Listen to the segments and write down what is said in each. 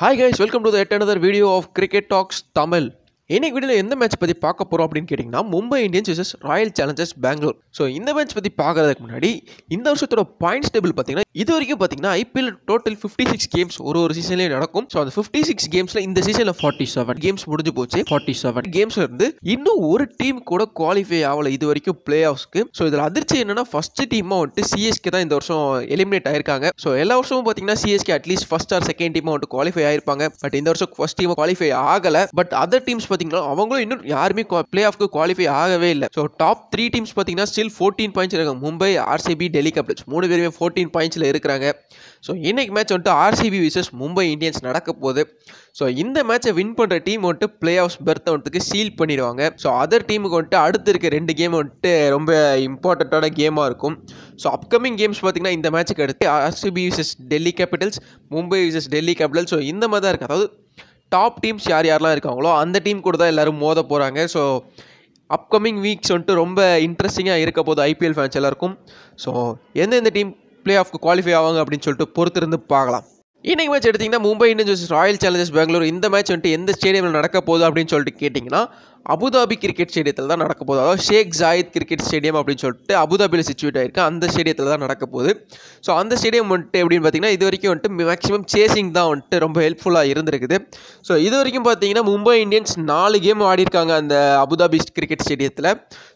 hi guys welcome to that another video of cricket talks Tamil இன்னைக்கு வீடியோவில் எந்த match பற்றி பார்க்க போகிறோம் அப்படின்னு கேட்டிங்கன்னா Mumbai Indians versus royal challengers Bangalore so இந்த மேட்ச் பற்றி பார்க்குறதுக்கு முன்னாடி இந்த வருஷத்தோட பாயிண்ட்ஸ் டேபிள் பார்த்தீங்கன்னா இது வரைக்கும் பார்த்தீங்கன்னா IPL total fifty six games ஒரு ஒரு சீசன்லேயும் நடக்கும் ஸோ அந்த ஃபிஃப்டி சிக்ஸ் கேம்ஸில் இந்த சீசனில் ஃபார்ட்டி செவன் கேம்ஸ் முடிஞ்சு போச்சு ஃபார்ட்டி செவன் கேம்ஸ் இருந்து இன்னும் ஒரு டீம் கூட குவாலிஃபை ஆகலை இது வரைக்கும் பிளே ஆஃப்ஸ்க்கு ஸோ இதில் அதிர்ச்சி என்னன்னா ஃபர்ஸ்ட் டீமாக வந்துட்டு சிஎஸ்கே தான் இந்த வருஷம் எலிமினேட் ஆயிருக்காங்க ஸோ எல்லா வருஷமும் பார்த்தீங்கன்னா CSK at least first or second டீமாக வந்துட்டு குவாலிஃபை ஆயிருப்பாங்க பட் இந்த வருஷம் ஃபர்ஸ்ட் டீம் குவாலிஃபை ஆகலை பட் அதர் டீம்ஸ் பார்த்தீங்கன்னா அவங்களும் இன்னும் யாருமே பிளே ஆஃப்க்கு குவாலிஃபை ஆகவே இல்லை ஸோ டாப் த்ரீ டீம்ஸ் பார்த்தீங்கன்னா ஸ்டில் ஃபோர்டீன் பாயிண்ட்ஸ் இருக்காங்க மும்பை ஆர்சிபி டெல்லி கேபிட்டல்ஸ் மூணு பேருமே ஃபோர்டீன் பாயிண்ட்ஸில் இருக்கிறாங்க ஸோ இன்னைக்கு மேட்ச் வந்துட்டு ஆர்சிபி விசஸ் மும்பை இந்தியன்ஸ் நடக்க போகுது ஸோ இந்த மேட்சை வின் பண்ணுற டீம் வந்துட்டு பிளே ஆஃப்ஸ் பெர்த் வந்துட்டு சீல் பண்ணிடுவாங்க ஸோ அதர் டீமுக்கு வந்துட்டு அடுத்து இருக்க ரெண்டு கேம் வந்துட்டு ரொம்ப இம்பார்ட்டண்ட்டான கேமாக இருக்கும் ஸோ அப்கமிங் கேம்ஸ் பார்த்திங்கன்னா இந்த மேட்சுக்கு அடுத்து RCB versus Delhi capitals Mumbai versus Delhi capitals so இந்த மாதிரி தான் இருக்குது அதாவது டாப் டீம்ஸ் யார் யாரெல்லாம் இருக்காங்களோ அந்த டீம் கூட தான் எல்லோரும் மோத போகிறாங்க ஸோ அப்கமிங் வீக்ஸ் வந்துட்டு ரொம்ப இன்ட்ரெஸ்டிங்காக இருக்க போது ஐபிஎல் ஃபேன்ஸ் எல்லாருக்கும் ஸோ எந்தெந்த டீம் பிளே ஆஃப்க்கு குவாலிஃபை ஆவாங்க அப்படின்னு சொல்லிட்டு பொறுத்திருந்து பார்க்கலாம் இன்னைக்கு மேட்ச் எடுத்திங்கன்னா Mumbai Indians royal challengers Bangalore இந்த மேட்ச் வந்துட்டு எந்த ஸ்டேடியமில் நடக்க போகுது அப்படின்னு சொல்லிட்டு கேட்டிங்கன்னா அபுதாபி கிரிக்கெட் ஸ்டேடியத்தில் தான் நடக்க போகுது அதாவது ஷேக் ஜாயித் கிரிக்கெட் ஸ்டேடியம் அப்படின்னு சொல்லிட்டு அபுதாபியில் சுச்சுவேட் ஆயிருக்கு அந்த ஸ்டேடியத்தில் தான் நடக்க போகுது ஸோ அந்த ஸ்டேடியம் வந்துட்டு எப்படின்னு பார்த்தீங்கன்னா இது வரைக்கும் வந்துட்டு மேக்ஸிமம் சேசிங் தான் வந்துட்டு ரொம்ப ஹெல்ப்ஃபுல்லாக இருந்திருக்குது ஸோ இது வரைக்கும் பார்த்தீங்கன்னா மும்பை இந்தியன்ஸ் நாலு கேம் ஆடிருக்காங்க அந்த அபுதாபி கிரிக்கெட் ஸ்டேடியத்தில்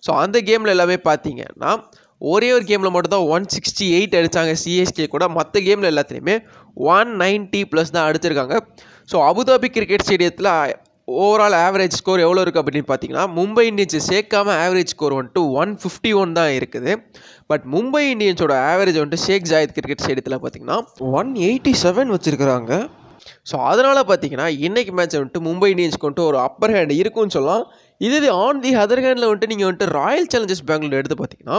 ஸோ அந்த கேமில் எல்லாமே பார்த்தீங்கன்னா ஒரே ஒரு கேமில் மட்டும்தான் ஒன் சிக்ஸ்டி எயிட் அடித்தாங்க சிஎஸ்கே கூட மற்ற கேமில் எல்லாத்துலேயுமே ஒன் நைன்ட்டி ப்ளஸ் தான் அடிச்சிருக்காங்க ஸோ அபுதாபி கிரிக்கெட் ஸ்டேடியத்தில் ஓவரால் ஆவரேஜ் ஸ்கோர் எவ்வளோ இருக்குது அப்படின்னு பார்த்தீங்கன்னா மும்பை இந்தியன்ஸ் சேர்க்காம ஆவரேஜ் ஸ்கோர் வந்துட்டு ஒன் ஃபிஃப்டி ஒன் தான் இருக்குது பட் மும்பை இந்தியன்ஸோட ஆவரேஜ் வந்துட்டு ஷேக் ஜாயத் கிரிக்கெட் ஸ்டேடியத்தில் பார்த்தீங்கன்னா ஒன் எயிட்டி செவன் வச்சுருக்கிறாங்க ஸோ அதனால் பார்த்தீங்கன்னா இன்றைக்கி மேட்ச் வந்துட்டு மும்பை இந்தியன்ஸ்க்கு வந்துட்டு ஒரு அப்பர் ஹேண்ட் இருக்குன்னு சொல்லலாம் இது இது ஆன் தி அதர் ஹேண்டில் வந்துட்டு நீங்கள் வந்துட்டு ராயல் சேலஞ்சர்ஸ் பெங்களூர் எடுத்து பார்த்தீங்கன்னா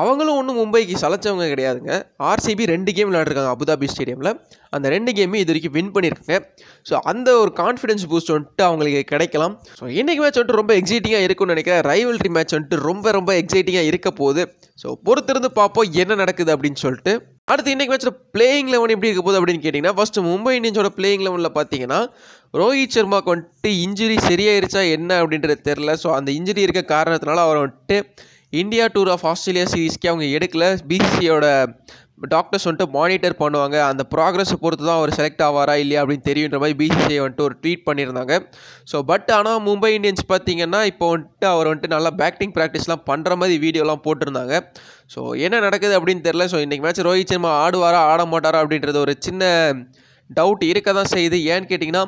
அவங்களும் ஒன்றும் மும்பைக்கு சலைச்சவங்க கிடையாதுங்க ஆர்சிபி ரெண்டு கேம் விளையாடுறாங்க அபுதாபி ஸ்டேடியமில் அந்த ரெண்டு கேமே இது வரைக்கும் வின் பண்ணியிருக்காங்க ஸோ அந்த ஒரு கான்ஃபிடன்ஸ் பூஸ்ட் வந்துட்டு அவங்களுக்கு கிடைக்கலாம் ஸோ இன்றைக்கு மேட்ச் வந்துட்டு ரொம்ப எக்ஸைட்டிங்காக இருக்கும்னு நினைக்கிறேன் ரைவல்ட்ரி மேட்ச் வந்துட்டு ரொம்ப ரொம்ப எக்ஸைட்டிங்காக இருக்க போகுது ஸோ பொறுத்திருந்து பார்ப்போம் என்ன நடக்குது அப்படின்னு சொல்லிட்டு அடுத்து இன்றைக்கு மேட்ச்சில் பிளேயிங் லெவன் எப்படி இருக்க போகுது அப்படின்னு கேட்டிங்கன்னா ஃபஸ்ட்டு மும்பை இந்தியன்ஸோட பிளேயிங் லெவனில் பார்த்தீங்கன்னா ரோஹித் சர்மாவுக்கு வந்துட்டு இன்ஜுரி சரியாயிருச்சா என்ன அப்படின்றது தெரில ஸோ அந்த இன்ஜுரி இருக்க காரணத்தினால அவர் வந்துட்டு இந்தியா டூர் ஆஃப் ஆஸ்திரேலியா சீரீஸ்க்கு அவங்க எடுக்கல பிசிசியோட டாக்டர்ஸ் வந்துட்டு மானிட்டர் பண்ணுவாங்க அந்த ப்ராக்ரஸை பொறுத்து தான் அவர் செலக்ட் ஆவாரா இல்லையா அப்படின்னு தெரியுன்ற மாதிரி பிசிசிஐ வந்துட்டு ஒரு ட்வீட் பண்ணியிருந்தாங்க ஸோ பட் ஆனால் மும்பை இந்தியன்ஸ் பார்த்தீங்கன்னா இப்போ வந்துட்டு அவர் வந்துட்டு நல்லா பேட்டிங் ப்ராக்டிஸ்லாம் பண்ணுற மாதிரி வீடியோலாம் போட்டிருந்தாங்க ஸோ என்ன நடக்குது அப்படின்னு தெரில ஸோ இன்றைக்கி மேட்ச் ரோஹித் சர்மா ஆடுவாரா ஆட மாட்டாரா அப்படின்றது ஒரு சின்ன டவுட் இருக்க தான் செய்யுது ஏன்னு கேட்டிங்கன்னா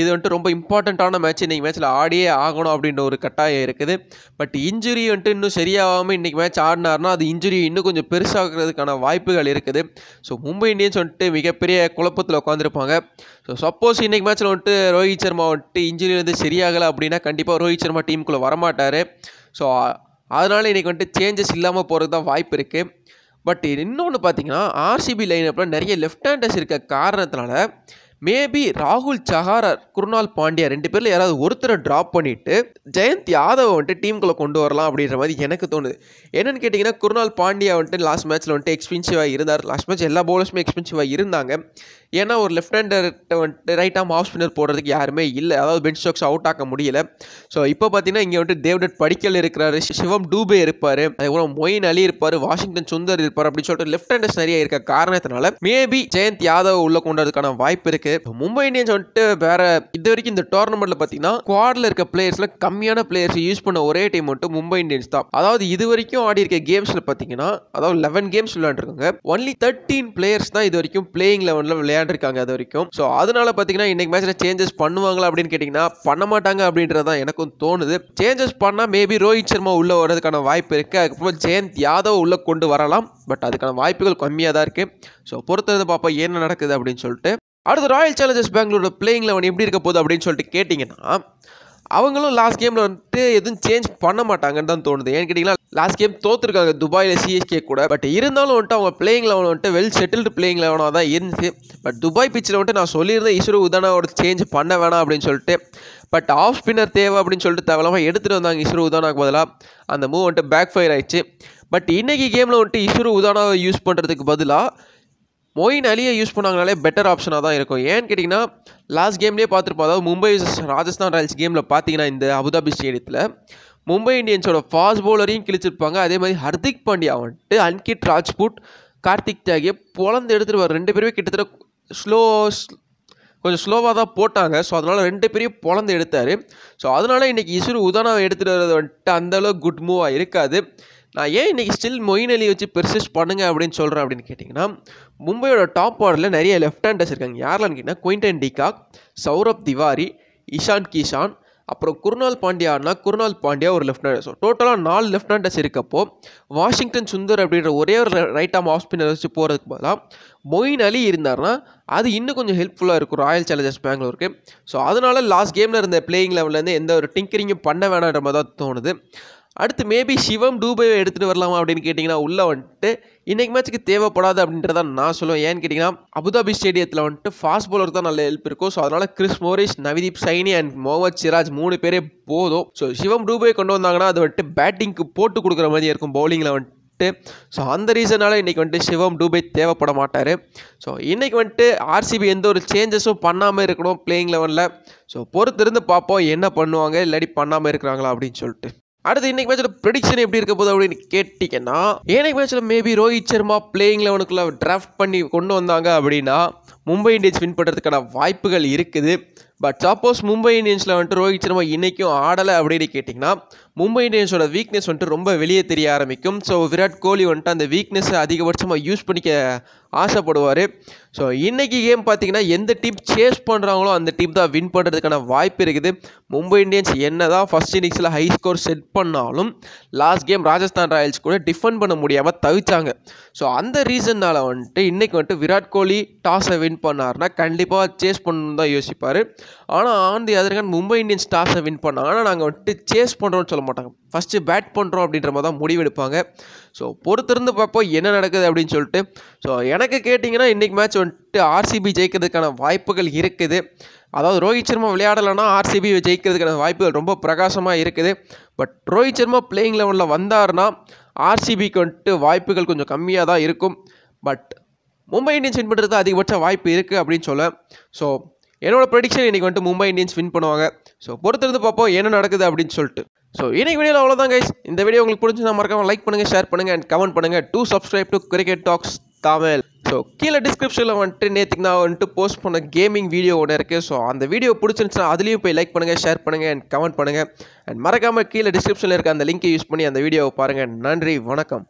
இது வந்துட்டு ரொம்ப இம்பார்ட்டண்ட்டான மேட்ச் இன்றைக்கி மேட்ச்சில் ஆடியே ஆகணும் அப்படின்ற ஒரு கட்டாயம் இருக்குது பட் இன்ஜுரி வந்துட்டு இன்னும் சரியாகாமல் இன்றைக்கி மேட்ச் ஆடினார்னா அது இன்ஜுரி இன்னும் கொஞ்சம் பெருசாகிறதுக்கான வாய்ப்புகள் இருக்குது ஸோ மும்பை இந்தியன்ஸ் வந்துட்டு மிகப்பெரிய குழப்பத்தில் உட்காந்துருப்பாங்க ஸோ சப்போஸ் இன்றைக்கி மேட்ச்சில் வந்துட்டு ரோஹித் சர்மா வந்துட்டு இன்ஜுரியிலேருந்து சரியாகலை அப்படின்னா கண்டிப்பாக ரோஹித் சர்மா டீமுக்குள்ளே வரமாட்டார் ஸோ அதனால் இன்றைக்கி வந்துட்டு சேஞ்சஸ் இல்லாமல் போகிறது தான் வாய்ப்பு இருக்குது பட் இன்னொன்று பார்த்தீங்கன்னா ஆர்சிபி லைனப்பில் நிறைய லெஃப்ட் ஹேண்டர்ஸ் இருக்க காரணத்தினால மேபி ராகுல் சஹார் குருணால் பாண்டியா ரெண்டு பேரில் யாராவது ஒருத்தரை ட்ராப் பண்ணிவிட்டு ஜெயந்த் யாதவ் வந்துட்டு டீமுக்குள்ளே கொண்டு வரலாம் அப்படின்ற மாதிரி எனக்கு தோணுது என்னென்னு கேட்டிங்கன்னா குருணால் பாண்டியா வந்துட்டு லாஸ்ட் மேட்ச்சில் வந்துட்டு எக்ஸ்பென்சிவாக இருந்தார் லாஸ்ட் மேட்ச் எல்லா போலர்ஸுமே எக்ஸ்பென்சிவாக இருந்தாங்க ஏன்னா ஒரு லெஃப்ட் ஹேண்டர்கிட்ட வந்துட்டு ரைட் ஆம் ஆஃப் ஸ்பின்னர் போடுறதுக்கு யாருமே இல்லை அதாவது பெஞ்ச் ஸ்டோக்ஸ் அவுட் ஆக்க முடியல ஸோ இப்போ பார்த்தீங்கன்னா இங்கே வந்துட்டு தேவ்டட் படிக்கல் இருக்கிறாரு சிவம் டூபே இருப்பார் அதுக்கப்புறம் மொயின் அலி இருப்பார் வாஷிங்டன் சுந்தர் இருப்பார் அப்படின்னு சொல்லிட்டு லெஃப்ட் ஹேண்டர்ஸ் நிறைய இருக்க காரணத்தினால மேபி ஜெயந்த் யாதவ் உள்ளே கொண்டதுக்கான வாய்ப்பு இருக்குது இப்போ மும்பை இந்தியன்ஸ் வந்துட்டு வேற இது வரைக்கும் இந்த டோர்னமெண்ட்ல பார்த்தீங்கன்னா குவாட்ல இருக்க பிளேயர்ஸ்ல கம்மியான பிளேயர்ஸ் யூஸ் பண்ண ஒரே டீம் மட்டும் மும்பை இந்தியன்ஸ் தான் அதாவது இது வரைக்கும் ஆடி இருக்க கேம்ஸ்ல பாத்தீங்கன்னா அதாவது லெவன் கேம்ஸ் விளையாண்டுருக்காங்க ஒன்லி தேர்ட்டீன் பிளேயர்ஸ் தான் இது வரைக்கும் பிளேயிங் லெவனில் விளையாண்டுருக்காங்க அது வரைக்கும் ஸோ அதனால பார்த்தீங்கன்னா இன்னைக்கு மேட்ச்ல சேஞ்சஸ் பண்ணுவாங்களா அப்படின்னு கேட்டீங்கன்னா பண்ண மாட்டாங்க அப்படின்றது தான் எனக்கும் தோணுது சேஞ்சஸ் பண்ணால் மேபி ரோஹித் சர்மா உள்ள வர்றதுக்கான வாய்ப்பு இருக்கு அதுக்கப்புறம் ஜெயந்த் யாதவ் உள்ள கொண்டு வரலாம் பட் அதுக்கான வாய்ப்புகள் கம்மியாக தான் இருக்குது ஸோ பொறுத்தது பார்ப்போம் என்ன நடக்குது அப்படின்னு சொல்லிட்டு அடுத்து ராயல் சேலஞ்சர்ஸ் பெங்களூரில் பிளேயிங்கில் அவன் எப்படி இருக்க போகுது அப்படின்னு சொல்லிட்டு கேட்டிங்கன்னா அவங்களும் லாஸ்ட் கேமில் வந்துட்டு எதுவும் சேஞ்ச் பண்ண மாட்டாங்கன்னு தான் தோணுது ஏன்னு கேட்டிங்கன்னா லாஸ்ட் கேம் தோற்றுருக்காங்க துபாயில் சிஎஸ்கே கூட பட் இருந்தாலும் வந்துட்டு அவங்க பிளேயிங் லெவன் வந்துட்டு வெல் செட்டில்டு பிளேயிங் லெவனாக தான் இருந்துச்சு பட் துபாய் பிச்சில் வந்துட்டு நான் சொல்லியிருந்தேன் இஸ்ரோ உதானாவோட சேஞ்ச் பண்ண வேணாம் அப்படின்னு சொல்லிட்டு பட் ஆஃப் ஸ்பின்னர் தேவை அப்படின்னு சொல்லிட்டு தேவையில்லாமல் எடுத்துகிட்டு வந்தாங்க இஸ்ரோ உதானாக்கு பதிலாக அந்த மூவ் வந்துட்டு பேக் ஃபயர் ஆயிடுச்சு பட் இன்றைக்கி கேமில் வந்துட்டு இஸ்ரோ உதானாவை யூஸ் பண்ணுறதுக்கு பதிலாக மொயின் அலியை யூஸ் பண்ணாங்கனாலே பெட்டர் ஆப்ஷனாக தான் இருக்கும் ஏன்னு கேட்டிங்கன்னா லாஸ்ட் கேம்லேயே பார்த்துருப்போம் அதாவது மும்பை ராஜஸ்தான் ராயல்ஸ் கேமில் பார்த்தீங்கன்னா இந்த அபுதாபி ஸ்டேடியத்தில் மும்பை இந்தியன்ஸோட ஃபாஸ்ட் பவுலரையும் கிழிச்சிருப்பாங்க அதே மாதிரி ஹர்திக் பாண்டியா வந்துட்டு அன்கிட் ராஜ்புட் கார்த்திக் தியாகியை பொழந்து எடுத்துகிட்டு ரெண்டு பேருமே கிட்டத்தட்ட ஸ்லோ கொஞ்சம் ஸ்லோவாக தான் போட்டாங்க ஸோ அதனால் ரெண்டு பேரையும் பொழந்து எடுத்தார் ஸோ அதனால் இன்றைக்கி இசுரு உதாரணம் எடுத்துகிட்டு வர்றது வந்துட்டு அந்தளவு குட் மூவாக இருக்காது நான் ஏன் இன்றைக்கி ஸ்டில் மொயின் அலி வச்சு பெர்சிஸ்ட் பண்ணுங்க அப்படின்னு சொல்கிறேன் அப்படின்னு கேட்டிங்கன்னா மும்பையோட டாப் ஆர்டரில் நிறைய லெஃப்ட் ஹேண்டர்ஸ் இருக்காங்க யாரெல்லாம் கேட்டிங்கன்னா குயின்டன் டிகாக் சௌரப் திவாரி இஷான் கிஷான் அப்புறம் குருநாள் பாண்டியானா குருநாள் பாண்டியா ஒரு லெஃப்ட் ஹேண்டர்ஸ் ஸோ டோட்டலாக நாலு லெஃப்ட் ஹேண்டர்ஸ் இருக்கப்போ வாஷிங்டன் சுந்தர் அப்படின்ற ஒரே ஒரு ரைட் ஆம் ஆஃப் ஸ்பின்னர் வச்சு போகிறதுக்கு பதிலாக மொயின் அலி இருந்தார்னா அது இன்னும் கொஞ்சம் ஹெல்ப்ஃபுல்லாக இருக்கும் ராயல் சேலஞ்சர்ஸ் பெங்களூருக்கு ஸோ அதனால் லாஸ்ட் கேமில் இருந்த பிளேயிங் இருந்து எந்த ஒரு டிங்கரிங்கும் பண்ண வேணான்ற மாதிரி தான் தோணுது அடுத்து மேபி சிவம் டூபேவை எடுத்துகிட்டு வரலாமா அப்படின்னு கேட்டிங்கன்னா உள்ளே வந்துட்டு இன்றைக்கு மேட்ச்சுக்கு தேவைப்படாது அப்படின்றத நான் சொல்லுவேன் ஏன்னு கேட்டிங்கன்னா அபுதாபி ஸ்டேடியத்தில் வந்துட்டு ஃபாஸ்ட் பவுலர் தான் நல்ல ஹெல்ப் இருக்கும் ஸோ அதனால் Chris Morris Navdeep Saini and Mohammed Siraj மூணு பேரே போதும் ஸோ சிவம் டூபே கொண்டு வந்தாங்கன்னா அது வந்துட்டு பேட்டிங்க்கு போட்டு கொடுக்குற மாதிரி இருக்கும் பவுலிங்கில் வந்துட்டு ஸோ அந்த ரீசனால் இன்றைக்கி வந்துட்டு சிவம் டூபே தேவைப்பட மாட்டார் ஸோ இன்றைக்கி வந்துட்டு ஆர்சிபி எந்த ஒரு சேஞ்சஸும் பண்ணாமல் இருக்கணும் பிளேயிங் லெவனில் ஸோ பொறுத்திருந்து பார்ப்போம் என்ன பண்ணுவாங்க இல்லாடி பண்ணாமல் இருக்கிறாங்களா அப்படின்னு சொல்லிட்டு அடுத்து இன்னைக்கு மேட்சில் ப்ரெடிக்ஷன் எப்படி இருக்க போகுது அப்படின்னு கேட்டிங்கன்னா எனக்கு மேட்சில் மேபி ரோஹித் சர்மா பிளேயிங் லெவனுக்குள்ள டிராஃப்ட் பண்ணி கொண்டு வந்தாங்க அப்படின்னா மும்பை இந்தியன்ஸ் வின் பண்ணுறதுக்கான வாய்ப்புகள் இருக்குது பட் சப்போஸ் மும்பை இந்தியன்ஸில் வந்துட்டு ரோஹித் சர்மா இன்றைக்கும் ஆடலை அப்படின்னு கேட்டிங்கன்னா மும்பை இந்தியன்ஸோட வீக்னஸ் வந்துட்டு ரொம்ப வெளியே தெரிய ஆரம்பிக்கும் ஸோ விராட் கோலி வந்துட்டு அந்த வீக்னஸை அதிகபட்சமாக யூஸ் பண்ணிக்க ஆசைப்படுவார் ஸோ இன்றைக்கி கேம் பார்த்திங்கன்னா எந்த டீம் சேஸ் பண்ணுறாங்களோ அந்த டீம் தான் வின் பண்ணுறதுக்கான வாய்ப்பு இருக்குது மும்பை இந்தியன்ஸ் என்ன தான் ஃபஸ்ட் இன்னிங்ஸில் ஹை ஸ்கோர் செட் பண்ணாலும் லாஸ்ட் கேம் ராஜஸ்தான் ராயல்ஸ் கூட டிஃபெண்ட் பண்ண முடியாமல் தவிச்சாங்க ஸோ அந்த ரீசன்னால் வந்துட்டு இன்றைக்கி வந்துட்டு விராட் கோலி டாஸை வின் பண்ணார்னா கண்டிப்பாக சேஸ் பண்ணணும் தான் யோசிப்பார் ஆனால் on the other Mumbai Indians டாஸை வின் பண்ணாங்க ஆனால் நாங்கள் வந்துட்டு சேஸ் பண்ணுறோன்னு சொல்ல மாட்டாங்க ஃபஸ்ட்டு பேட் பண்ணுறோம் அப்படின்ற மாதிரி தான் முடிவெடுப்பாங்க ஸோ பொறுத்திருந்து பார்ப்போம் என்ன நடக்குது அப்படின்னு சொல்லிட்டு ஸோ எனக்கு எனக்கு கேட்டிங்கன்னா இன்றைக்கி மேட்ச் வந்துட்டு ஆர்சிபி ஜெயிக்கிறதுக்கான வாய்ப்புகள் இருக்குது அதாவது ரோஹித் சர்மா விளையாடலைன்னா ஆர்சிபி ஜெயிக்கிறதுக்கான வாய்ப்புகள் ரொம்ப பிரகாசமாக இருக்குது பட் ரோஹித் சர்மா பிளேயிங் லெவலில் வந்தார்னா ஆர்சிபிக்கு வந்துட்டு வாய்ப்புகள் கொஞ்சம் கம்மியாக தான் இருக்கும் பட் மும்பை இந்தியன்ஸ் வின் பண்ணுறது அதிகபட்ச வாய்ப்பு இருக்குது அப்படின்னு சொல்ல ஸோ என்னோடய ப்ரெடிக்ஷன் இன்றைக்கி வந்துட்டு மும்பை இந்தியன்ஸ் வின் பண்ணுவாங்க ஸோ பொறுத்திருந்து பார்ப்போம் என்ன நடக்குது அப்படின்னு சொல்லிட்டு ஸோ இன்றைக்கி வீடியோவில் அவ்வளோதான் கைஸ் இந்த வீடியோ உங்களுக்கு பிடிச்சி நான் மறக்காமல் லைக் பண்ணுங்கள் ஷேர் பண்ணுங்கள் அண்ட் கமெண்ட் பண்ணுங்கள் do subscribe to cricket talks Tamil so கீழே டிஸ்கிரிப்ஷனில் வந்துட்டு நேற்றுக்கு நான் வந்துட்டு போஸ்ட் பண்ண கேமிங் வீடியோ ஒன்று இருக்குது ஸோ அந்த வீடியோ பிடிச்சிருந்துச்சுன்னா அதுலேயும் போய் லைக் பண்ணுங்கள் ஷேர் பண்ணுங்கள் அண்ட் கமெண்ட் பண்ணுங்கள் அண்ட் மறக்காமல் கீழே டிஸ்கிரிப்ஷனில் இருக்க அந்த லிங்க்கை யூஸ் பண்ணி அந்த வீடியோவை பாருங்கள் நன்றி வணக்கம்